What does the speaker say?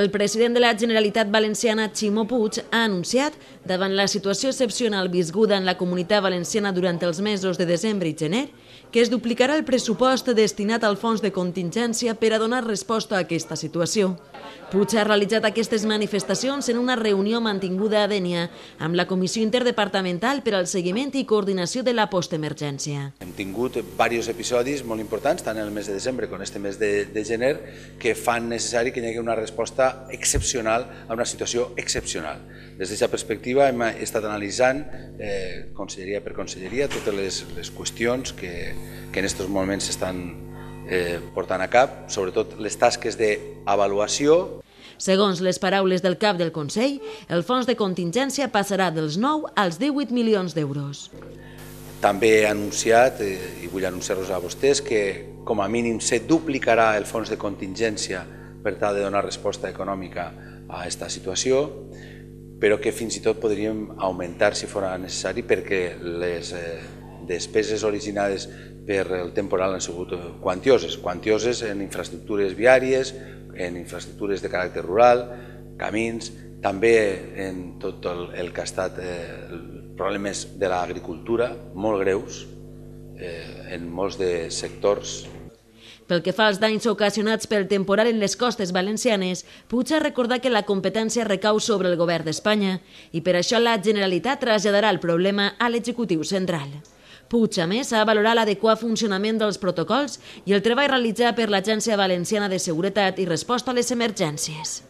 El president de la Generalitat Valenciana, Ximó Puig, ha anunciat, davant la situació excepcional visguda en la comunitat valenciana durant els mesos de desembre i gener, que es duplicarà el pressupost destinat al fons de contingència per a donar resposta a aquesta situació. Puig ha realitzat aquestes manifestacions en una reunió mantinguda a Dènia amb la Comissió Interdepartamental per al Seguiment i Coordinació de la Postemergència. Hem tingut diversos episodis molt importants, tant en el mes de desembre com en este mes de, de gener, que fan necessari que hi hagi una resposta excepcional a una situació excepcional. Des d'aquesta perspectiva hem estat analitzant, eh, conselleria per conselleria, totes les, les qüestions que, que en aquests moments s'estan eh, portant a cap, sobretot les tasques d'avaluació. Segons les paraules del cap del Consell, el fons de contingència passarà dels 9 als 18 milions d'euros. També he anunciat, eh, i vull anunciar-vos a vostès, que com a mínim se duplicarà el fons de contingència per tal de donar resposta econòmica a aquesta situació, però que fins i tot podríem augmentar si fos necessari perquè les eh, despeses originades per el temporal han sigut eh, quantioses, quantioses en infraestructures viàries, en infraestructures de caràcter rural, camins, també en tot el, que ha estat eh, problemes de l'agricultura, molt greus, eh, en molts de sectors pel que fa als danys ocasionats pel temporal en les costes valencianes, Puig ha recordat que la competència recau sobre el govern d'Espanya i per això la Generalitat traslladarà el problema a l'executiu central. Puig, a més, ha valorat l'adequat funcionament dels protocols i el treball realitzat per l'Agència Valenciana de Seguretat i Resposta a les Emergències.